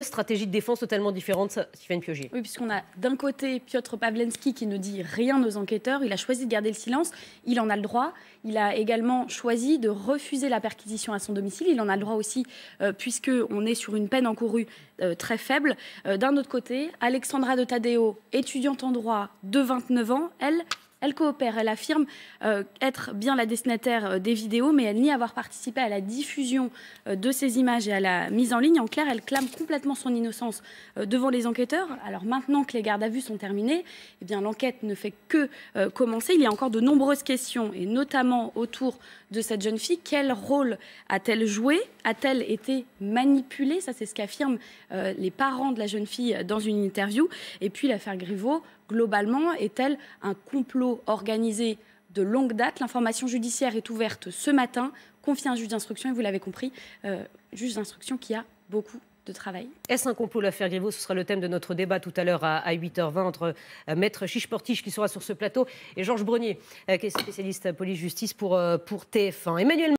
Stratégie de défense totalement différente, Stéphane Piogier. Oui, puisqu'on a d'un côté Piotr Pavlensky qui ne dit rien aux enquêteurs, il a choisi de garder le silence, il en a le droit, il a également choisi de refuser la perquisition à son domicile, il en a le droit aussi euh, puisqu'on est sur une peine encourue euh, très faible. Euh, d'un autre côté, Alexandra de Tadeo, étudiante en droit de 29 ans, elle elle coopère, elle affirme euh, être bien la destinataire euh, des vidéos, mais elle nie avoir participé à la diffusion euh, de ces images et à la mise en ligne. En clair, elle clame complètement son innocence devant les enquêteurs. Alors maintenant que les gardes à vue sont terminées, eh bien l'enquête ne fait que commencer. Il y a encore de nombreuses questions, et notamment autour de cette jeune fille. Quel rôle a-t-elle joué A-t-elle été manipulée Ça, c'est ce qu'affirment les parents de la jeune fille dans une interview. Et puis l'affaire Griveaux, globalement, est-elle un complot organisé de longue date. L'information judiciaire est ouverte ce matin, confie à un juge d'instruction, et vous l'avez compris, euh, juge d'instruction qui a beaucoup de travail. Est-ce un complot l'affaire Griveaux Ce sera le thème de notre débat tout à l'heure à 8h20 entre euh, Maître Chiche Portiche qui sera sur ce plateau et Georges Brunier, euh, qui est spécialiste police-justice pour, pour TF1. Emmanuel